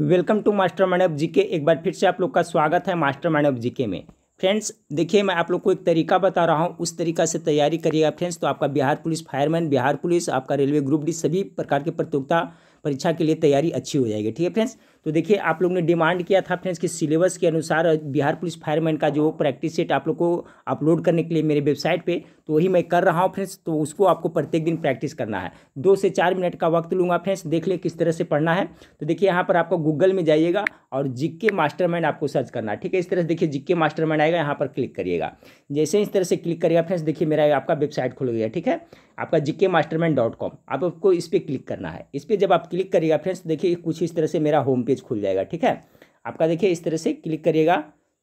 welcome to master mind of GK एक बार फिर से आप लोग का स्वागत है मास्टर माइंड ऑफ जीके में फ्रेंड्स देखिए मैं आप लोग को एक तरीका बता रहा हूँ उस तरीका से तैयारी करिएगा फ्रेंड्स तो आपका Bihar police fireman Bihar police आपका रेलवे ग्रुप डी सभी प्रकार की प्रतियोगिता परीक्षा के लिए तैयारी अच्छी हो जाएगी ठीक है फ्रेंड्स तो देखिए आप लोग ने डिमांड किया था फ्रेंड्स कि सिलेबस के अनुसार बिहार पुलिस फायरमैन का जो प्रैक्टिस सेट आप लोग को अपलोड करने के लिए मेरे वेबसाइट पे तो वही मैं कर रहा हूँ फ्रेंड्स तो उसको आपको प्रत्येक दिन प्रैक्टिस करना है दो से चार मिनट का वक्त लूँगा फ्रेंड्स देख ले किस तरह से पढ़ना है तो देखिए यहाँ पर आपको गूगल में जाइएगा और जिक्के मास्टर आपको सर्च करना है ठीक है इस तरह से देखिए जिक्के मास्टर आएगा यहाँ पर क्लिक करिएगा जैसे इस तरह से क्लिक करिएगा फ्रेंड्स देखिए मेरा आपका वेबसाइट खुल गया ठीक है आपका जी मास्टरमैन डॉट कॉम आप आपको इस पर क्लिक करना है इस पर जब आप क्लिक करिएगा फ्रेंड्स देखिए कुछ इस तरह से मेरा होम पेज खुल जाएगा ठीक है आपका देखिए इस तरह से क्लिक करिएगा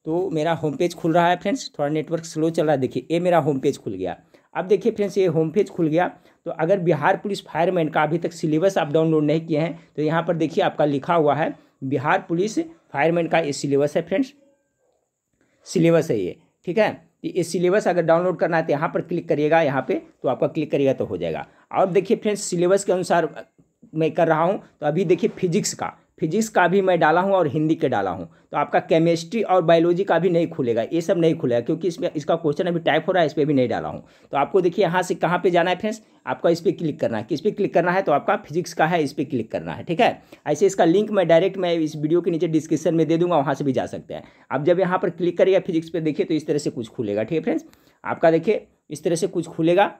तो मेरा होम पेज खुल रहा है फ्रेंड्स थोड़ा नेटवर्क स्लो चल रहा है देखिए ये मेरा होम पेज खुल गया अब देखिए फ्रेंड्स ये होम पेज खुल गया तो अगर बिहार पुलिस फायरमैन का अभी तक सिलेबस आप डाउनलोड नहीं किए हैं तो यहाँ पर देखिए आपका लिखा हुआ है बिहार पुलिस फायरमैन का ये सिलेबस है फ्रेंड्स सिलेबस है ये ठीक है ये सिलेबस अगर डाउनलोड करना है तो यहाँ पर क्लिक करिएगा यहाँ पे तो आपका क्लिक करिएगा तो हो जाएगा और देखिए फ्रेंड्स सिलेबस के अनुसार मैं कर रहा हूँ तो अभी देखिए फिजिक्स का फिजिक्स का भी मैं डाला हूँ और हिंदी के डाला हूँ तो आपका केमिस्ट्री और बायोलॉजी का भी नहीं खुलेगा ये सब नहीं खुलेगा क्योंकि इसमें इसका क्वेश्चन अभी टाइप हो रहा है इस पर भी नहीं डाला हूँ तो आपको देखिए यहाँ से कहाँ पर जाना है फ्रेंड्स आपका इस पर क्लिक करना है किस पर क्लिक करना है तो आपका फिजिक्स का है इस पर क्लिक करना है ठीक है ऐसे इसका लिंक मैं डायरेक्ट मैं इस वीडियो के नीचे डिस्क्रिप्शन में दे दूँगा वहाँ से भी जा सकते हैं आप जब यहाँ पर क्लिक करिएगा फिजिक्स पर देखिए तो इस तरह से कुछ खुलेगा ठीक है फ्रेंड्स आपका देखिए इस तरह से कुछ खुलेगा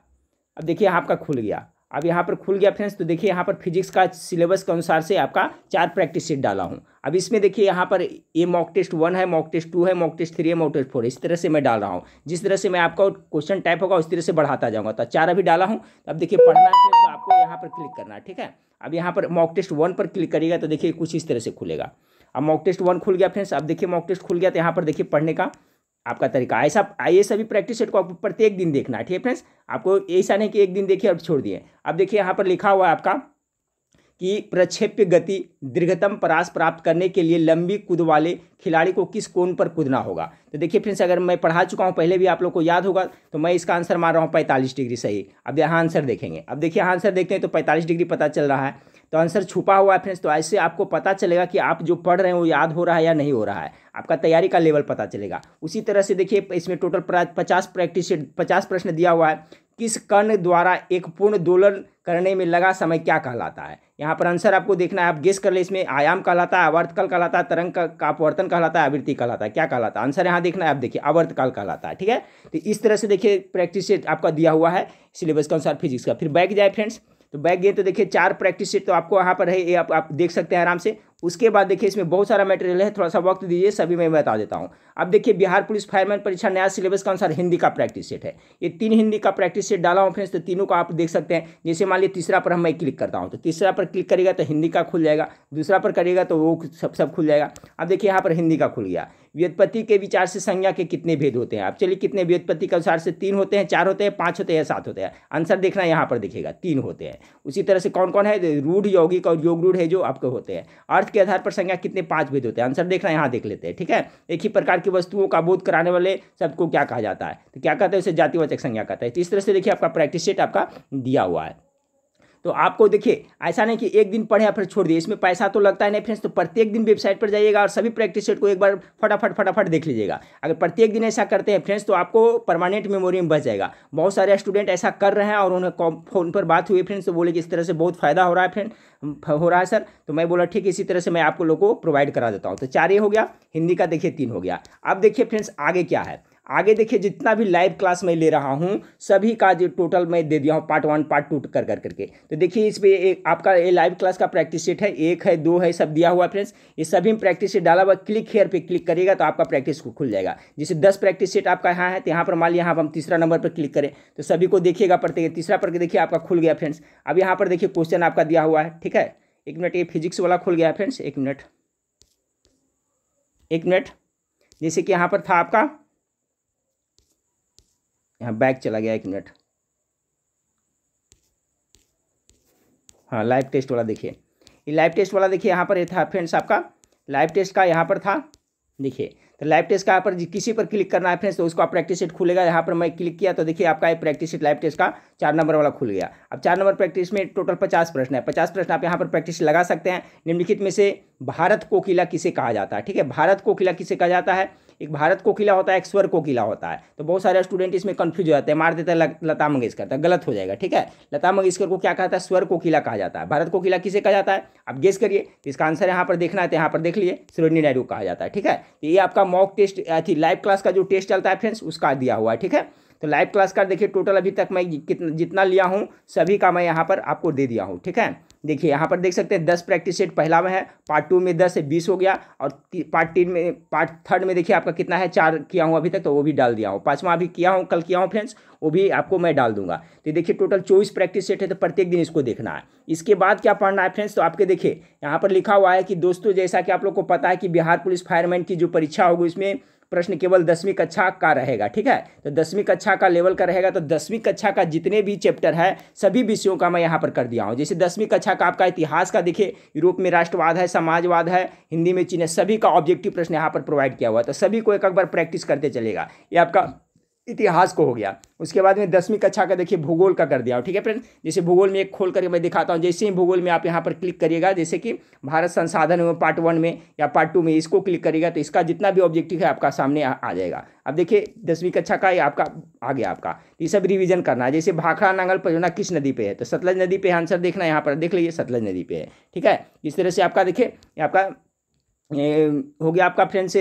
अब देखिए आपका खुल गया अब यहाँ पर खुल गया फ्रेंड्स तो देखिए यहाँ पर फिजिक्स का सिलेबस के अनुसार से आपका चार प्रैक्टिस सीट डाला हूँ अब इसमें देखिए यहाँ पर ये मॉक टेस्ट वन है मॉक टेस्ट टू है मॉक टेस्ट थ्री है मॉक टेस्ट फोर इस तरह से मैं डाल रहा हूँ जिस तरह से मैं आपका क्वेश्चन टाइप होगा उस तरह से बढ़ाता जाऊँगा तो चार अभी डाला हूँ अब देखिए पढ़ना है तो आपको यहाँ पर क्लिक करना है ठीक है अब यहाँ पर मॉक टेस्ट वन पर क्लिक करिएगा तो देखिए कुछ इस तरह से खुलेगा अब मॉक टेस्ट वन खुल गया फ्रेंड्स अब देखिए मॉक टेस्ट खुल गया तो यहाँ पर देखिए पढ़ने का आपका तरीका ऐसा आइए सभी प्रैक्टिस सेट को आपको प्रत्येक दिन देखना है ठीक है फ्रेंड्स आपको ऐसा नहीं कि एक दिन देखिए और छोड़ दिए अब देखिए यहाँ पर लिखा हुआ है आपका कि प्रक्षेप्य गति दीर्घतम परास प्राप्त करने के लिए लंबी कूद वाले खिलाड़ी को किस कोण पर कूदना होगा तो देखिए फ्रेंड्स अगर मैं पढ़ा चुका हूँ पहले भी आप लोग को याद होगा तो मैं इसका आंसर मार रहा हूँ पैंतालीस डिग्री सही अब यहाँ आंसर देखेंगे अब देखिए आंसर हाँ देखते हैं तो पैंतालीस डिग्री पता चल रहा है तो आंसर छुपा हुआ है फ्रेंड्स तो ऐसे आपको पता चलेगा कि आप जो पढ़ रहे हैं वो याद हो रहा है या नहीं हो रहा है आपका तैयारी का लेवल पता चलेगा उसी तरह से देखिए इसमें टोटल पचास प्रैक्टिस पचास प्रश्न दिया हुआ है किस कर्ण द्वारा एक पूर्ण दोलन करने में लगा समय क्या कहलाता है यहाँ पर आंसर आपको देखना है आप गेस कर ले इसमें आयाम कहलाता है अवर्तकाल कहलाता है तरंग का अपवर्तन कहलाता है आवृत्ति कहलाता है क्या कहलाता है आंसर यहाँ देखना है आप देखिए अवर्तकाल कहलाता है ठीक है तो इस तरह से देखिए प्रैक्टिस सेट आपका दिया हुआ है सिलेबस का अनुसार फिजिक्स का फिर बैक जाए फ्रेंड्स तो बैक गए तो देखिए चार प्रैक्टिस सेट तो आपको यहाँ पर है ये आप, आप देख सकते हैं आराम से उसके बाद देखिए इसमें बहुत सारा मटेरियल है थोड़ा सा वक्त तो दीजिए सभी मैं बता देता हूँ अब देखिए बिहार पुलिस फायरमैन परीक्षा नया सिलेबस के अनुसार हिंदी का प्रैक्टिस सेट है ये तीन हिंदी का प्रैक्टिस सेट डाला हूँ फ्रेंड्स तो तीनों को आप देख सकते हैं जैसे मान लीजिए तीसरा पर हम मैं क्लिक करता हूँ तो तीसरा पर क्लिक करेगा तो हिंदी का खुल जाएगा दूसरा पर करेगा तो वो सब सब खुल जाएगा अब देखिए यहाँ पर हिंदी का खुल गया व्युत्पत्ति के विचार से संज्ञा के कितने भेद होते हैं आप चलिए कितने व्युत्पत्ति के अनुसार से तीन होते हैं चार होते हैं पाँच होते हैं सात होते हैं आंसर देखना यहाँ पर दिखेगा तीन होते हैं उसी तरह से कौन कौन है रूढ़ यौगिक और योग रूढ़ है जो आपके होते हैं अर्थ के आधार पर संज्ञा कितने पाँच भेद होते हैं आंसर देखना यहाँ देख लेते हैं ठीक है एक ही प्रकार की वस्तुओं का बोध कराने वाले शब्द को क्या कहा जाता है तो क्या कहते हैं उसे जातिवाचक संज्ञा कहता है तो इस तरह से देखिए आपका प्रैक्टिस सेट आपका दिया हुआ है तो आपको देखिए ऐसा नहीं कि एक दिन पढ़े या फिर छोड़ दिए इसमें पैसा तो लगता है नहीं फ्रेंड्स तो प्रत्येक दिन वेबसाइट पर जाइएगा और सभी प्रैक्टिस सेट को एक बार फटाफट फटाफट देख लीजिएगा अगर प्रत्येक दिन ऐसा करते हैं फ्रेंड्स तो आपको परमानेंट मेमोरी में बच जाएगा बहुत सारे स्टूडेंट ऐसा कर रहे हैं और उन्हें फोन पर बात हुई फ्रेंड्स तो बोले कि इस तरह से बहुत फ़ायदा हो रहा है फ्रेंड हो रहा है सर तो मैं बोला ठीक इसी तरह से मैं आपको लोग को प्रोवाइड करा देता हूँ तो चार ये हो गया हिंदी का देखिए तीन हो गया अब देखिए फ्रेंड्स आगे क्या है आगे देखिए जितना भी लाइव क्लास मैं ले रहा हूँ सभी का जो टोटल मैं दे दिया हूँ पार्ट वन पार्ट टू कर कर करके तो देखिए इस पर आपका ये लाइव क्लास का प्रैक्टिस सेट है एक है दो है सब दिया हुआ फ्रेंड्स ये सभी में प्रैक्टिस सेट डाला हुआ क्लिक हेयर पे क्लिक करिएगा तो आपका प्रैक्टिस खुल जाएगा जैसे दस प्रैक्टिस सेट आपका यहाँ है तो यहाँ पर मान लिया यहाँ हम तीसरा नंबर पर क्लिक करें तो सभी को देखिएगा पढ़ते तीसरा पर देखिए आपका खुल गया फ्रेंड्स अब यहाँ पर देखिए क्वेश्चन आपका दिया हुआ है ठीक है एक मिनट ये फिजिक्स वाला खुल गया फ्रेंड्स एक मिनट एक मिनट जैसे कि यहाँ पर था आपका यहाँ बैक चला गया एक मिनट हाँ लाइव टेस्ट वाला देखिए ये लाइव टेस्ट वाला देखिए यहाँ पर ये था फ्रेंड्स आपका लाइव टेस्ट का यहाँ पर था देखिए तो लाइव टेस्ट का यहाँ पर किसी पर क्लिक करना है फ्रेंड्स तो आप प्रैक्टिस सेट खुलेगा यहाँ पर मैं क्लिक किया तो देखिए आपका ये प्रैक्टिस सेट लाइव टेस्ट का चार नंबर वाला खुल गया अब चार नंबर प्रैक्टिस में टोटल पचास प्रश्न है पचास प्रश्न आप यहाँ पर प्रैक्टिस लगा सकते हैं निम्नलिखित में से भारत कोकिला किसे कहा जाता है ठीक है भारत कोकिला किसे कहा जाता है एक भारत को किला होता है एक स्वर को किला होता है तो बहुत सारे स्टूडेंट इसमें कन्फ्यूज हो जाते हैं मार देता है लता मंगेशकर तक तो गलत हो जाएगा ठीक है लता मंगेशकर को क्या कहता है स्वर को किला कहा जाता है भारत को किला किसे कहा जाता है आप गेस करिए तो इसका आंसर यहाँ पर देखना है तो यहाँ पर देख लीजिए सरोजनी नायडू कहा जाता है ठीक है तो ये आपका मॉक टेस्ट अथी लाइव क्लास का जो टेस्ट चलता है फ्रेंड्स उसका दिया हुआ है ठीक है तो लाइव क्लास का देखिए टोटल अभी तक मैं कितना जितना लिया हूँ सभी का मैं यहाँ पर आपको दे दिया हूँ ठीक है देखिए यहाँ पर देख सकते हैं दस प्रैक्टिस सेट पहला में है पार्ट टू में दस से बीस हो गया और पार्ट तीन में पार्ट थर्ड में देखिए आपका कितना है चार किया हूँ अभी तक तो वो भी डाल दिया हूँ पाँचवा अभी किया हूँ कल किया हूँ फ्रेंड्स वो भी आपको मैं डाल दूंगा तो देखिए टोटल चौबीस प्रैक्टिस सेट है तो प्रत्येक दिन इसको देखना है इसके बाद क्या पढ़ना है फ्रेंड्स तो आपके देखिए यहाँ पर लिखा हुआ है कि दोस्तों जैसा कि आप लोग को पता है कि बिहार पुलिस फायरमैन की जो परीक्षा होगी उसमें प्रश्न केवल दसवीं कक्षा का रहेगा ठीक है तो दसवीं कक्षा का लेवल का रहेगा तो दसवीं कक्षा का जितने भी चैप्टर है सभी विषयों का मैं यहाँ पर कर दिया हूँ जैसे दसवीं कक्षा का आपका इतिहास का देखिए यूरोप में राष्ट्रवाद है समाजवाद है हिंदी में चीन है सभी का ऑब्जेक्टिव प्रश्न यहाँ पर प्रोवाइड किया हुआ है तो सभी को एक एक बार प्रैक्टिस करते चलेगा ये आपका इतिहास को हो गया उसके बाद में दसवीं कक्षा का देखिए भूगोल का कर दिया ठीक है फ्रेंड जैसे भूगोल में एक खोल करके मैं दिखाता हूँ जैसे ही भूगोल में आप यहाँ पर क्लिक करिएगा जैसे कि भारत संसाधन में पार्ट वन में या पार्ट टू में इसको क्लिक करिएगा तो इसका जितना भी ऑब्जेक्टिव है आपका सामने आ, आ जाएगा अब देखिए दसवीं कक्षा का आपका आ गया आपका तो ये सब रिविजन करना है जैसे भाखड़ा नांगल परियोजना किस नदी पे है तो सतलज नदी पर आंसर देखना यहाँ पर देख लीजिए सतलज नदी पे है ठीक है इस तरह से आपका देखिए आपका हो गया आपका फ्रेंड से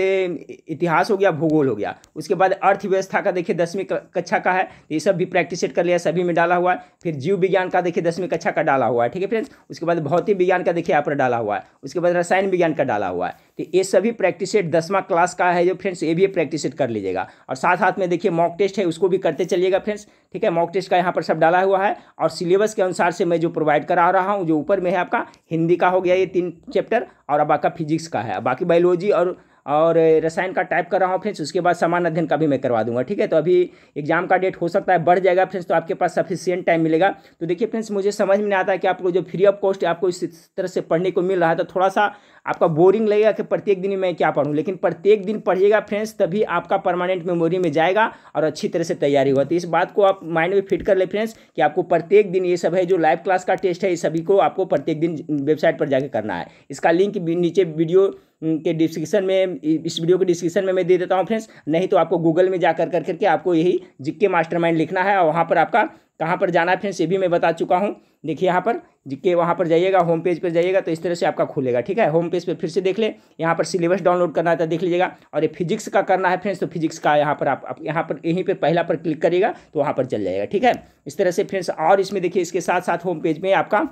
इतिहास हो गया भूगोल हो गया उसके बाद अर्थव्यवस्था का देखिए दसवीं कक्षा का है तो ये सब भी प्रैक्टिस सेट कर लिया सभी में डाला हुआ है फिर जीव विज्ञान का देखिए दसवीं कक्षा का डाला हुआ है ठीक है फ्रेंड्स उसके बाद भौतिक विज्ञान का देखिए यहाँ पर डाला हुआ है उसके बाद रसायन विज्ञान का डाला हुआ है तो ये सभी प्रैक्टिस सेट क्लास का है जो फ्रेंड्स ये भी प्रैक्टिस सेट कर लीजिएगा और साथ साथ में देखिए मॉक टेस्ट है उसको भी करते चलिएगा फ्रेंड्स ठीक है मॉक टेस्ट का यहाँ पर सब डाला हुआ है और सिलेबस के अनुसार से मैं जो प्रोवाइड करा रहा हूँ जो ऊपर में है आपका हिंदी का हो गया ये तीन चैप्टर और अब आपका फिजिक्स का है बाकी बायोलॉजी और और रसायन का टाइप कर रहा हूँ फ्रेंड्स उसके बाद समान अध्ययन का भी मैं करवा दूंगा ठीक है तो अभी एग्जाम का डेट हो सकता है बढ़ जाएगा फ्रेंड्स तो आपके पास सफिशियंट टाइम मिलेगा तो देखिए फ्रेंड्स मुझे समझ में नहीं आता है कि आपको जो फ्री ऑफ कॉस्ट आपको इस तरह से पढ़ने को मिल रहा है तो थोड़ा सा आपका बोरिंग लगेगा कि प्रत्येक दिन मैं क्या पढ़ूँ लेकिन प्रत्येक दिन पढ़िएगा फ्रेंड्स तभी आपका परमानेंट मेमोरी में जाएगा और अच्छी तरह से तैयारी होगा तो इस बात को आप माइंड में फिट कर ले फ्रेंड्स कि आपको प्रत्येक दिन ये सब है जो लाइव क्लास का टेस्ट है ये सभी को आपको प्रत्येक दिन वेबसाइट पर जाकर करना है इसका लिंक नीचे वीडियो के डिस्क्रिप्शन में इस वीडियो के डिस्क्रिप्शन में मैं दे देता हूँ फ्रेंड्स नहीं तो आपको गूगल में जाकर कर करके आपको यही जिक्के मास्टरमाइंड लिखना है और वहाँ पर आपका कहाँ पर जाना है फ्रेंड्स ये भी मैं बता चुका हूँ देखिए यहाँ पर जिसके वहाँ पर जाइएगा होम पेज पर जाइएगा तो इस तरह से आपका खुलेगा ठीक है होम पेज पर फिर से देख ले यहाँ पर सिलेबस डाउनलोड करना है तो देख लीजिएगा और ये फिजिक्स का करना है फ्रेंड्स तो फिजिक्स का यहाँ पर आप, आप यहाँ पर यहीं पर पहला पर क्लिक करिएगा तो वहाँ पर चल जाएगा ठीक है इस तरह से फ्रेंड्स और इसमें देखिए इसके साथ साथ होम पेज में आपका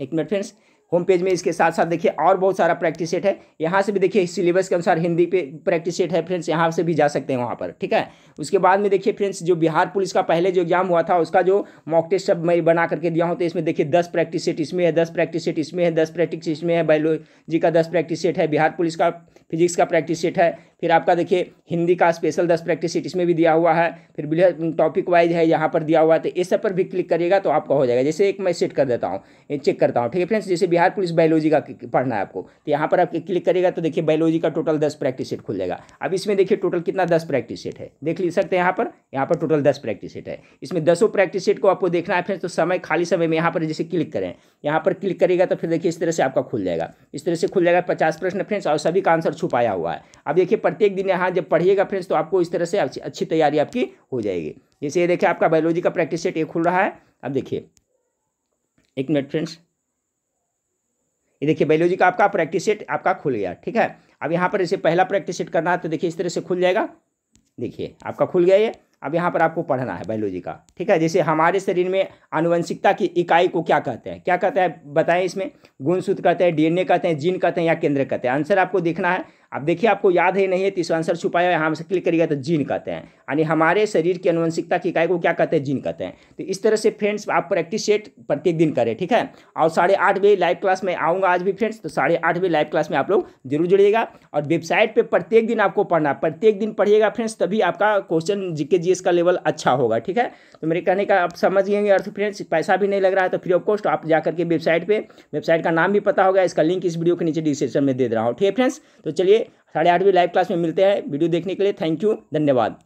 एक मिनट फ्रेंड्स होम पेज में इसके साथ साथ देखिए और बहुत सारा प्रैक्टिस सेट है यहाँ से भी देखिए सिलेबस के अनुसार हिंदी पे प्रैक्टिस सेट है फ्रेंड्स यहाँ से भी जा सकते हैं वहाँ पर ठीक है उसके बाद में देखिए फ्रेंड्स जो बिहार पुलिस का पहले जो एग्जाम हुआ था उसका जो मॉक टेस्ट सब मैं बना करके दिया हूँ तो इसमें देखिए दस प्रैक्टिस सेट इसमें है दस प्रैक्टिस सेट इसमें है दस प्रैक्टिस इसमें है बायोलॉजी का दस प्रैक्टिस सेट है बिहार पुलिस का फिजिक्स का प्रैक्टिस सेट है फिर आपका देखिए हिंदी का स्पेशल दस प्रैक्टिस सीट इसमें भी दिया हुआ है फिर टॉपिक वाइज है यहाँ पर दिया हुआ है तो ये सब पर भी क्लिक करिएगा तो आपका हो जाएगा जैसे एक मैं सेट कर देता हूँ चेक करता हूँ ठीक है फ्रेंड्स जैसे बिहार पुलिस बायोलॉजी का पढ़ना है आपको तो यहाँ पर आप क्लिक करिएगा तो देखिए बायोलॉजी का टोटल दस प्रैक्टिस सेट खुल जाएगा अब इसमें देखिए टोटल कितना दस प्रैक्टिस सेट है देख ली सकते हैं यहाँ पर यहाँ पर टोटल दस प्रैक्टिस सेट है इसमें दसों प्रैक्टिस सेट को आपको देखना है फ्रेंड्स तो समय खाली समय में यहाँ पर जैसे क्लिक करें यहाँ पर क्लिक करेगा तो फिर देखिए इस तरह से आपका खुल जाएगा इस तरह से खुल जाएगा पचास प्रश्न फ्रेंड्स और सभी का आंसर छुपाया हुआ है अब देखिए प्रत्येक दिन यहाँ जब पढ़िएगा फ्रेंड्स तो आपको इस तरह से अच्छी तैयारी आपकी हो जाएगी जैसे ये देखिए आपका बायोलॉजी का प्रैक्टिस सेट ये खुल रहा है अब देखिए एक मिनट फ्रेंड्स ये देखिए बायोलॉजी का आपका प्रैक्टिस सेट आपका खुल गया ठीक है अब यहाँ पर इसे पहला प्रैक्टिस सेट करना है तो देखिए इस तरह से खुल जाएगा देखिए आपका खुल गया ये अब यहाँ पर आपको पढ़ना है बायोलॉजी का ठीक है जैसे हमारे शरीर में आनुवंशिकता की इकाई को क्या कहते हैं क्या कहते हैं बताएं इसमें गुणसूत्र कहते हैं डीएनए कहते हैं जीन कहते हैं या केंद्र कहते हैं आंसर आपको देखना है अब देखिए आपको याद है नहीं है तो इसका आंसर छुपाया यहाँ से क्लिक करिएगा तो जीन कहते हैं यानी हमारे शरीर की अनुवंशिकता की इकाई को क्या कहते हैं जीन कहते हैं तो इस तरह से फ्रेंड्स आप प्रैक्टिस सेट प्रत्येक दिन करें ठीक है और साढ़े आठ बजे लाइव क्लास में आऊँगा आज भी फ्रेंड्स तो साढ़े आठ बजे लाइव क्लास में आप लोग जरूर जुड़िएगा और वेबसाइट पर प्रत्येक दिन आपको पढ़ना प्रत्येक दिन पढ़िएगा फ्रेंड्स तभी आपका क्वेश्चन जीके जी का लेवल अच्छा होगा ठीक है तो मेरे कहने का आप समझ गएंगे अर्थ फ्रेंड्स पैसा भी नहीं लग रहा है तो फ्री ऑफ कॉस्ट आप जाकर के वेबसाइट पर वेबसाइट का नाम भी पता होगा इसका लिंक इस वीडियो के नीचे डिस्क्रिप्शन में दे रहा हूँ ठीक है फ्रेंड्स तो चलिए साढ़े आठ बजे लाइव क्लास में मिलते हैं वीडियो देखने के लिए थैंक यू धन्यवाद